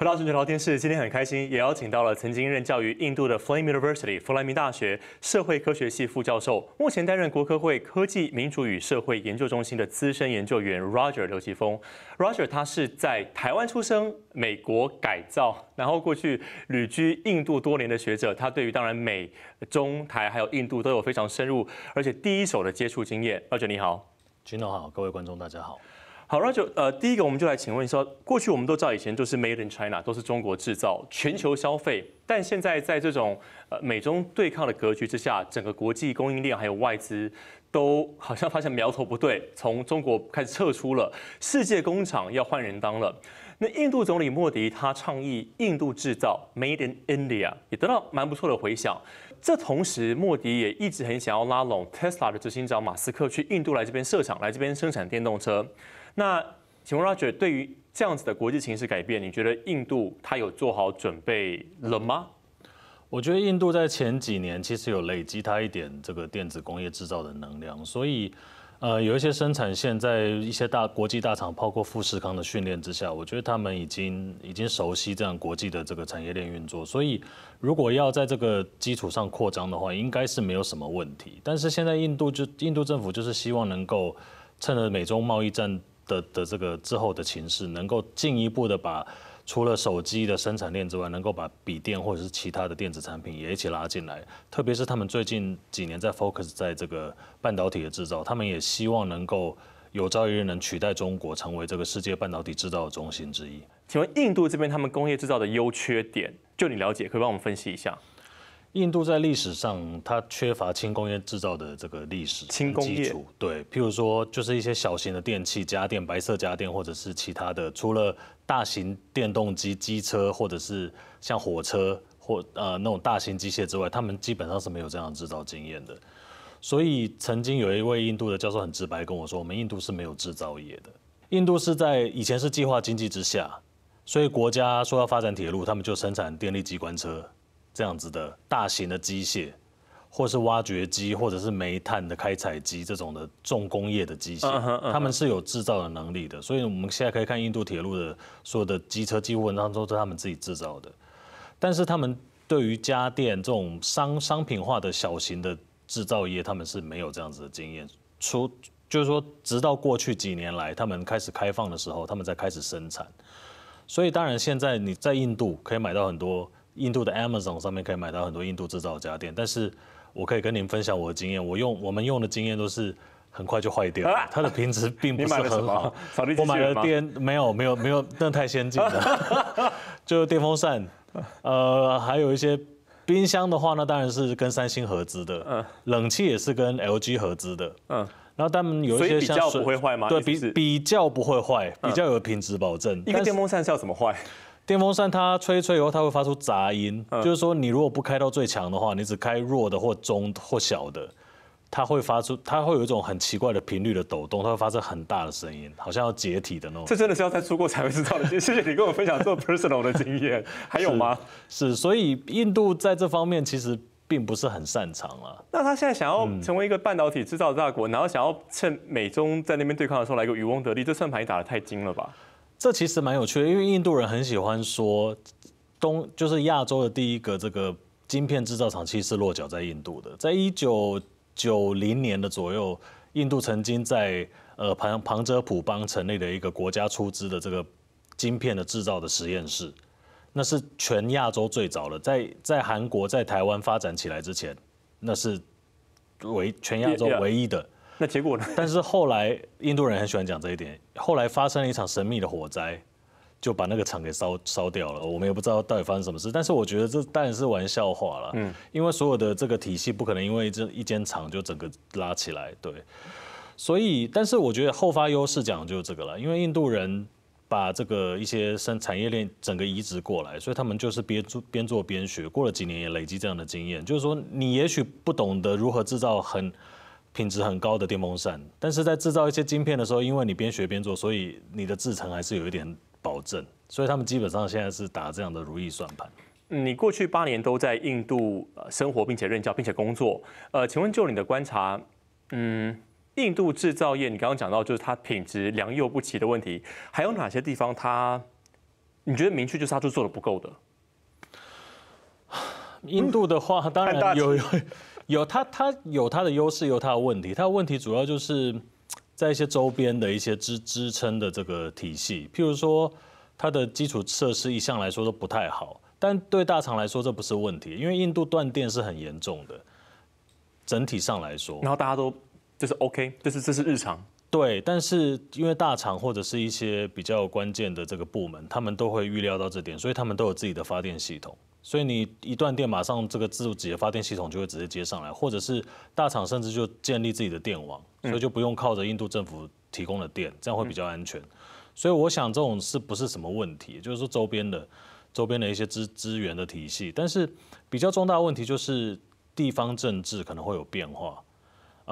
回到正球聊天室，今天很开心，也邀请到了曾经任教于印度的 f l a m e University） 弗明大社会科学系副教授，目前担任国科会科技民主与社会研究中心的资深研究员 Roger 刘奇峰。Roger 他是在台湾出生，美国改造，然后过去旅居印度多年的学者，他对于当然美、中、台还有印度都有非常深入而且第一手的接触经验。Roger 你好，君侬好，各位观众大家好。好，Roger，呃，第一个我们就来请问说，过去我们都知道以前都是 Made in China，都是中国制造，全球消费，但现在在这种呃美中对抗的格局之下，整个国际供应链还有外资都好像发现苗头不对，从中国开始撤出了，世界工厂要换人当了。那印度总理莫迪他倡议印度制造 Made in India，也得到蛮不错的回响。这同时，莫迪也一直很想要拉拢 Tesla 的执行长马斯克去印度来这边设厂，来这边生产电动车。那请问 r e r 对于这样子的国际形势改变，你觉得印度它有做好准备了吗？我觉得印度在前几年其实有累积它一点这个电子工业制造的能量，所以呃有一些生产线在一些大国际大厂，包括富士康的训练之下，我觉得他们已经已经熟悉这样国际的这个产业链运作，所以如果要在这个基础上扩张的话，应该是没有什么问题。但是现在印度就印度政府就是希望能够趁着美中贸易战。的的这个之后的情势，能够进一步的把除了手机的生产链之外，能够把笔电或者是其他的电子产品也一起拉进来。特别是他们最近几年在 focus 在这个半导体的制造，他们也希望能够有朝一日能取代中国成为这个世界半导体制造的中心之一。请问印度这边他们工业制造的优缺点，就你了解，可以帮我们分析一下。印度在历史上，它缺乏轻工业制造的这个历史轻工业，对，譬如说就是一些小型的电器、家电、白色家电，或者是其他的，除了大型电动机、机车，或者是像火车或呃那种大型机械之外，他们基本上是没有这样的制造经验的。所以曾经有一位印度的教授很直白跟我说：“我们印度是没有制造业的，印度是在以前是计划经济之下，所以国家说要发展铁路，他们就生产电力机关车。”这样子的大型的机械，或是挖掘机，或者是煤炭的开采机这种的重工业的机械，他们是有制造的能力的。所以我们现在可以看印度铁路的所有的机车，几乎文章都是他们自己制造的。但是他们对于家电这种商商品化的小型的制造业，他们是没有这样子的经验。除就是说，直到过去几年来，他们开始开放的时候，他们才开始生产。所以当然，现在你在印度可以买到很多。印度的 Amazon 上面可以买到很多印度制造的家电，但是我可以跟你们分享我的经验，我用我们用的经验都是很快就坏掉，它的品质并不是很好。我买了电，没有没有没有，那太先进了。就电风扇，呃，还有一些冰箱的话，那当然是跟三星合资的，冷气也是跟 LG 合资的。嗯。然后他们有一些比较不会坏吗？对，比比较不会坏，比较有品质保证。一个电风扇是要怎么坏？电风扇它吹吹以后，它会发出杂音。就是说，你如果不开到最强的话，你只开弱的或中或小的，它会发出，它会有一种很奇怪的频率的抖动，它会发出很大的声音，好像要解体的那种。这真的是要在出国才会知道的。谢谢你跟我分享这么 personal 的经验。还有吗？是，所以印度在这方面其实并不是很擅长了。那他现在想要成为一个半导体制造大国，然后想要趁美中在那边对抗的时候来个渔翁得利，这算盘打得太精了吧？这其实蛮有趣的，因为印度人很喜欢说，东就是亚洲的第一个这个晶片制造厂，其实是落脚在印度的。在一九九零年的左右，印度曾经在呃旁旁遮普邦成立的一个国家出资的这个晶片的制造的实验室，那是全亚洲最早的，在在韩国在台湾发展起来之前，那是唯全亚洲唯一的。那结果呢？但是后来印度人很喜欢讲这一点。后来发生了一场神秘的火灾，就把那个厂给烧烧掉了。我们也不知道到底发生什么事。但是我觉得这当然是玩笑话了。嗯，因为所有的这个体系不可能因为这一间厂就整个拉起来。对，所以，但是我觉得后发优势讲的就是这个了。因为印度人把这个一些生产业链整个移植过来，所以他们就是边做边做边学。过了几年也累积这样的经验，就是说你也许不懂得如何制造很。品质很高的电风扇，但是在制造一些晶片的时候，因为你边学边做，所以你的制程还是有一点保证，所以他们基本上现在是打这样的如意算盘。你过去八年都在印度生活，并且任教，并且工作，呃，请问就你的观察，嗯，印度制造业，你刚刚讲到就是它品质良莠不齐的问题，还有哪些地方它，你觉得明确就是它就做的不够的？印度的话，当然有。有它，它有它的优势，有它的问题。它的问题主要就是，在一些周边的一些支支撑的这个体系，譬如说，它的基础设施一向来说都不太好。但对大厂来说，这不是问题，因为印度断电是很严重的。整体上来说，然后大家都就是 OK，就是这是日常。对，但是因为大厂或者是一些比较关键的这个部门，他们都会预料到这点，所以他们都有自己的发电系统，所以你一断电，马上这个自主级的发电系统就会直接接上来，或者是大厂甚至就建立自己的电网，所以就不用靠着印度政府提供的电，这样会比较安全。所以我想这种是不是什么问题，就是说周边的周边的一些资资源的体系，但是比较重大问题就是地方政治可能会有变化。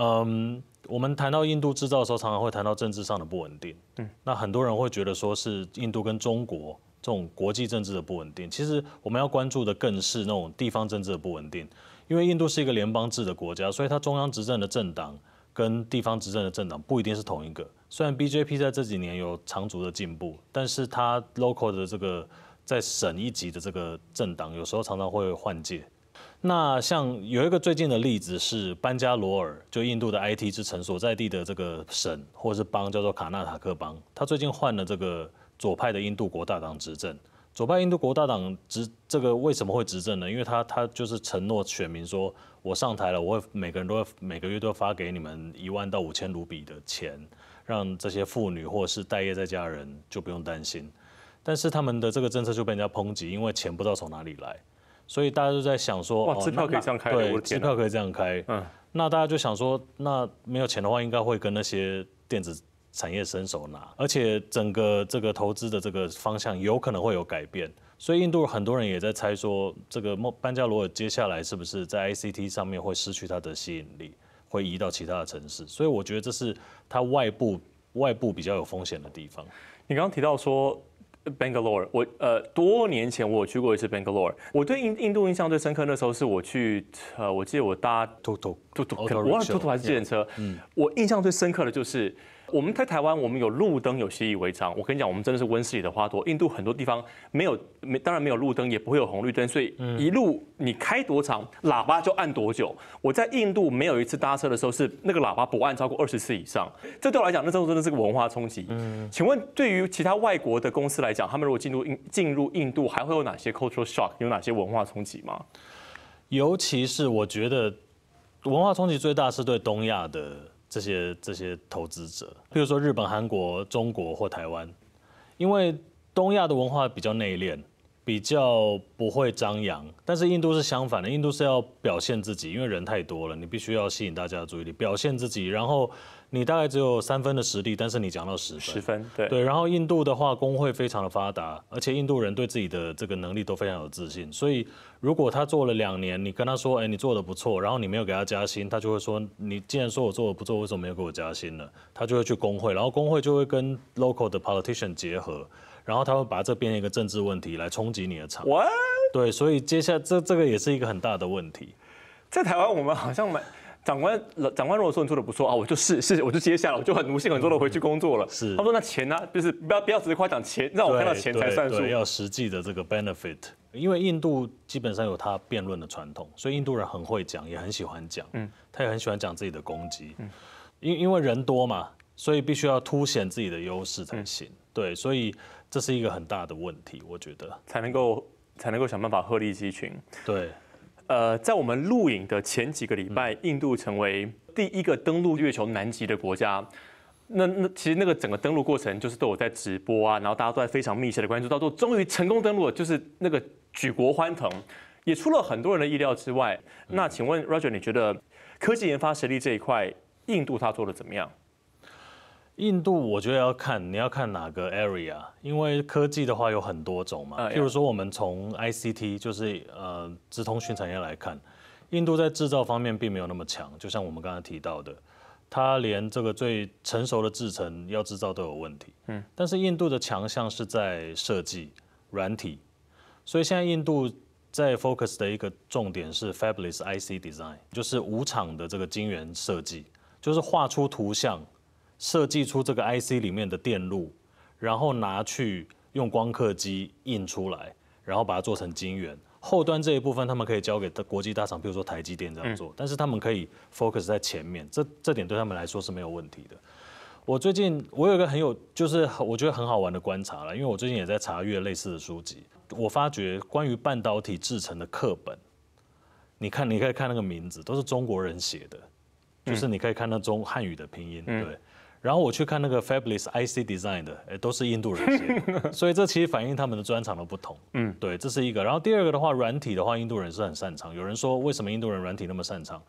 嗯，我们谈到印度制造的时候，常常会谈到政治上的不稳定。嗯，那很多人会觉得说是印度跟中国这种国际政治的不稳定。其实我们要关注的更是那种地方政治的不稳定。因为印度是一个联邦制的国家，所以它中央执政的政党跟地方执政的政党不一定是同一个。虽然 BJP 在这几年有长足的进步，但是它 local 的这个在省一级的这个政党，有时候常常会换届。那像有一个最近的例子是班加罗尔，就印度的 IT 之城所在地的这个省或者是邦叫做卡纳塔克邦，他最近换了这个左派的印度国大党执政。左派印度国大党执这个为什么会执政呢？因为他他就是承诺选民说，我上台了，我每个人都会每个月都发给你们一万到五千卢比的钱，让这些妇女或者是待业在家的人就不用担心。但是他们的这个政策就被人家抨击，因为钱不知道从哪里来。所以大家都在想说，哇，支票可以这样开，对，支票可以这样开。嗯，那大家就想说，那没有钱的话，应该会跟那些电子产业伸手拿。而且整个这个投资的这个方向有可能会有改变。所以印度很多人也在猜说，这个莫班加罗尔接下来是不是在 ICT 上面会失去它的吸引力，会移到其他的城市？所以我觉得这是它外部外部比较有风险的地方。你刚刚提到说。Bangalore，我呃多年前我去过一次 Bangalore，我对印印度印象最深刻那时候是我去，呃我记得我搭嘟嘟嘟嘟，我忘了 t o 还是自行车，嗯，我印象最深刻的就是。我们在台湾，我们有路灯，有习以为常。我跟你讲，我们真的是温室里的花朵。印度很多地方没有没，当然没有路灯，也不会有红绿灯，所以一路你开多长，喇叭就按多久。我在印度没有一次搭车的时候是那个喇叭不按超过二十次以上，这对我来讲，那时候真的是个文化冲击。嗯，请问对于其他外国的公司来讲，他们如果进入印进入印度，还会有哪些 cultural shock，有哪些文化冲击吗？尤其是我觉得文化冲击最大是对东亚的。这些这些投资者，譬如说日本、韩国、中国或台湾，因为东亚的文化比较内敛。比较不会张扬，但是印度是相反的，印度是要表现自己，因为人太多了，你必须要吸引大家的注意力，表现自己。然后你大概只有三分的实力，但是你讲到十分，十分，对对。然后印度的话，工会非常的发达，而且印度人对自己的这个能力都非常有自信。所以如果他做了两年，你跟他说，哎，你做的不错，然后你没有给他加薪，他就会说，你既然说我做的不错，为什么没有给我加薪呢？他就会去工会，然后工会就会跟 local 的 politician 结合。然后他会把这成一个政治问题来冲击你的场。我，对，所以接下来这这个也是一个很大的问题。在台湾，我们好像没长官，长官如果说你做的不错啊，我就是是我就接下来，我就很自信、很多的回去工作了。是，他说那钱呢？就是不要不要直接夸奖钱，让我看到钱才算数。要实际的这个 benefit，因为印度基本上有他辩论的传统，所以印度人很会讲，也很喜欢讲。嗯，他也很喜欢讲自己的攻击。嗯，因因为人多嘛。所以必须要凸显自己的优势才行，对，所以这是一个很大的问题，我觉得才能够才能够想办法鹤立鸡群。对，呃，在我们录影的前几个礼拜，印度成为第一个登陆月球南极的国家。那那其实那个整个登陆过程就是都有在直播啊，然后大家都在非常密切的关注，到最后终于成功登陆，了，就是那个举国欢腾，也出了很多人的意料之外。那请问 Roger，你觉得科技研发实力这一块，印度他做的怎么样？印度，我觉得要看你要看哪个 area，因为科技的话有很多种嘛。譬如说，我们从 I C T，就是呃，直通讯产业来看，印度在制造方面并没有那么强。就像我们刚才提到的，它连这个最成熟的制程要制造都有问题。嗯，但是印度的强项是在设计软体，所以现在印度在 focus 的一个重点是 f a b u l o u s I C Design，就是无厂的这个晶圆设计，就是画出图像。设计出这个 I C 里面的电路，然后拿去用光刻机印出来，然后把它做成晶圆。后端这一部分，他们可以交给国际大厂，比如说台积电这样做。但是他们可以 focus 在前面，这这点对他们来说是没有问题的。我最近我有一个很有，就是我觉得很好玩的观察了，因为我最近也在查阅类似的书籍，我发觉关于半导体制成的课本，你看，你可以看那个名字都是中国人写的，就是你可以看到中汉语的拼音，对。然后我去看那个 Fabulous IC Design 的，哎，都是印度人写，所以这其实反映他们的专长的不同。嗯，对，这是一个。然后第二个的话，软体的话，印度人是很擅长。有人说，为什么印度人软体那么擅长？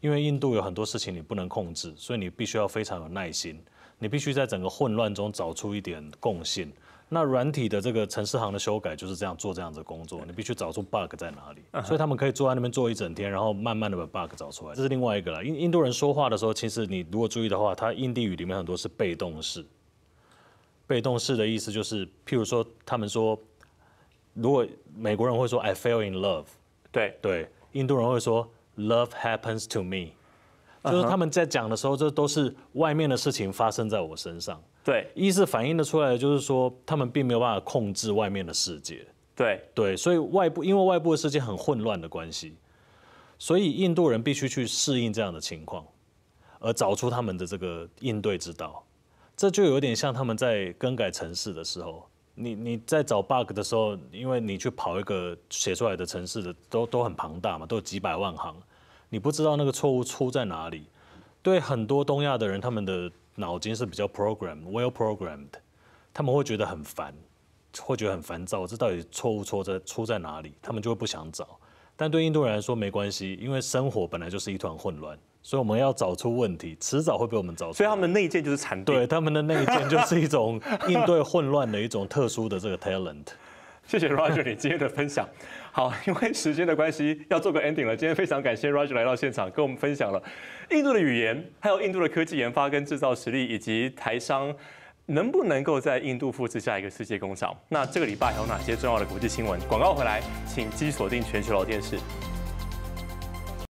因为印度有很多事情你不能控制，所以你必须要非常有耐心，你必须在整个混乱中找出一点共性。那软体的这个城市行的修改就是这样做这样子工作，你必须找出 bug 在哪里，所以他们可以坐在那边坐一整天，然后慢慢的把 bug 找出来。这是另外一个了。印印度人说话的时候，其实你如果注意的话，他印地语里面很多是被动式，被动式的意思就是，譬如说他们说，如果美国人会说 I fell in love，对对，印度人会说 Love happens to me，就是他们在讲的时候，这都是外面的事情发生在我身上。对，一是反映的出来，就是说他们并没有办法控制外面的世界。对对，所以外部因为外部的世界很混乱的关系，所以印度人必须去适应这样的情况，而找出他们的这个应对之道。这就有点像他们在更改城市的时候，你你在找 bug 的时候，因为你去跑一个写出来的城市的都都很庞大嘛，都有几百万行，你不知道那个错误出在哪里。对很多东亚的人，他们的。脑筋是比较 programed，well programmed 他们会觉得很烦，会觉得很烦躁。这到底错误错在出在哪里？他们就会不想找。但对印度人来说没关系，因为生活本来就是一团混乱，所以我们要找出问题，迟早会被我们找出。所以他们的内建就是残。对他们的内建就是一种应对混乱的一种特殊的这个 talent。谢谢 Roger，你今天的分享。好，因为时间的关系，要做个 ending 了。今天非常感谢 Roger 来到现场，跟我们分享了印度的语言，还有印度的科技研发跟制造实力，以及台商能不能够在印度复制下一个世界工厂。那这个礼拜还有哪些重要的国际新闻？广告回来，请继续锁定全球老电视。